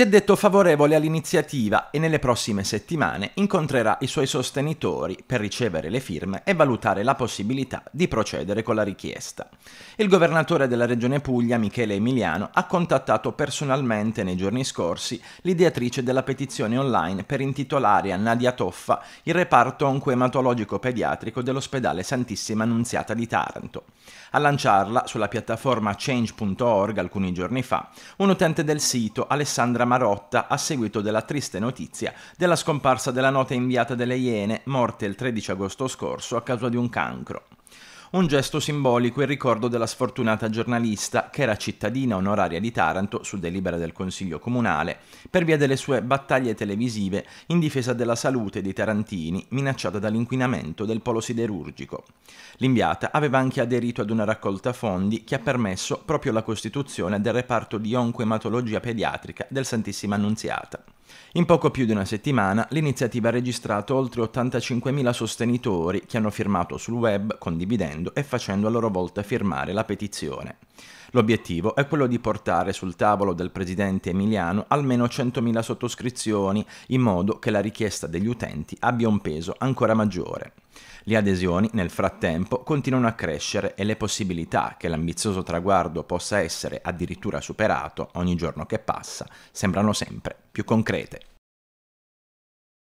si è detto favorevole all'iniziativa e nelle prossime settimane incontrerà i suoi sostenitori per ricevere le firme e valutare la possibilità di procedere con la richiesta. Il governatore della regione Puglia, Michele Emiliano, ha contattato personalmente nei giorni scorsi l'ideatrice della petizione online per intitolare a Nadia Toffa il reparto oncoematologico pediatrico dell'ospedale Santissima Annunziata di Taranto. A lanciarla sulla piattaforma change.org alcuni giorni fa, un utente del sito Alessandra Marotta a seguito della triste notizia della scomparsa della nota inviata delle Iene, morte il 13 agosto scorso a causa di un cancro un gesto simbolico in ricordo della sfortunata giornalista che era cittadina onoraria di Taranto su delibera del Consiglio Comunale per via delle sue battaglie televisive in difesa della salute dei tarantini minacciata dall'inquinamento del polo siderurgico. L'inviata aveva anche aderito ad una raccolta fondi che ha permesso proprio la costituzione del reparto di oncoematologia pediatrica del Santissima Annunziata. In poco più di una settimana l'iniziativa ha registrato oltre 85.000 sostenitori che hanno firmato sul web, condividendo e facendo a loro volta firmare la petizione. L'obiettivo è quello di portare sul tavolo del presidente Emiliano almeno 100.000 sottoscrizioni in modo che la richiesta degli utenti abbia un peso ancora maggiore. Le adesioni nel frattempo continuano a crescere e le possibilità che l'ambizioso traguardo possa essere addirittura superato ogni giorno che passa sembrano sempre più concrete.